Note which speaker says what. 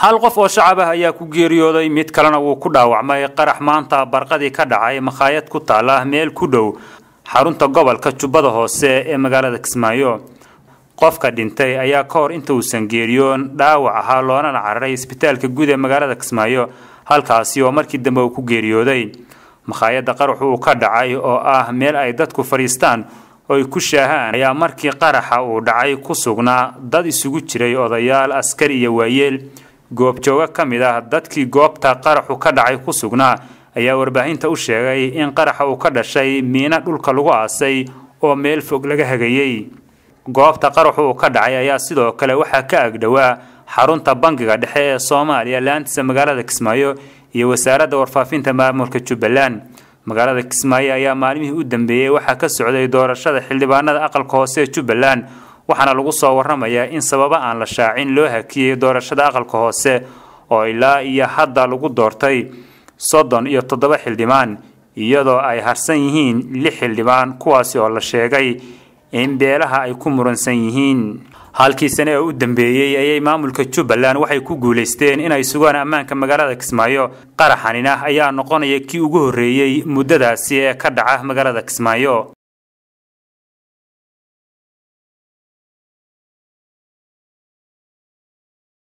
Speaker 1: hal qof oo shacab ah ayaa ku geeriyooday mid kalena wuu ku dhaawacmay qarax maanta barqadii ka dhacay makhaayad ku taala meel ku dhow xarunta gobolka jubbada hoose ee magaalada kismaayo qofka dhintay ayaa ka hor inta uusan geeriyoon dhaawac ahaa loonana cararay isbitaalka guud ee magaalada kismaayo halkaasi oo markii dambe uu ku geeriyooday makhaayadda qarax uu ka dhacay oo ah meel ay dadku fadhiistaan ooy ku shaahaan ayaa markii qaraxa uu dhacay ku sugnaa dad isugu jiray odayaal askari iyo waayeel goobjooga ka mid ah dadkii goobta qaraxu ka dhacay ku sugnaa ayaa warbaahinta u sheegay in qaraxa uu ka dhashay miina dhulka lagu aasay oo meel fog laga hagayey goobta qaraxu uu ka dhacay ayaa sidoo kale waxaa ka agdhowaa xarunta bangiga dhexe ee soomaaliya laantisa magaalada kismaayo iyo wasaaradda warfaafinta maamulka jubbaland magaalada kismaayo ayaa maalmihii u dambeeyey waxaa ka socday doorashada xildhibaanada aqalka hoose ee jubbaland waxaana lagu soo warramayaa in sababo aan la shaacin loo hakiyey doorashada aqalka hoose oo ilaa iyo hadda lagu doortay soddon iyo toddoba xildhibaan iyadoo ay harsan yihiin lix xildhibaan kuwaasi oo la sheegay in beelaha ay ku muransan yihiin halkii sane ee u dambeeyey ayay maamulka jubbaland waxay ku guulaysteen inay sugaan ammaanka magaalada kismaayo qaraxanina ayaa noqonaya kii ugu horreeyey muddadaasi ee ka dhaca magaalada kismaayo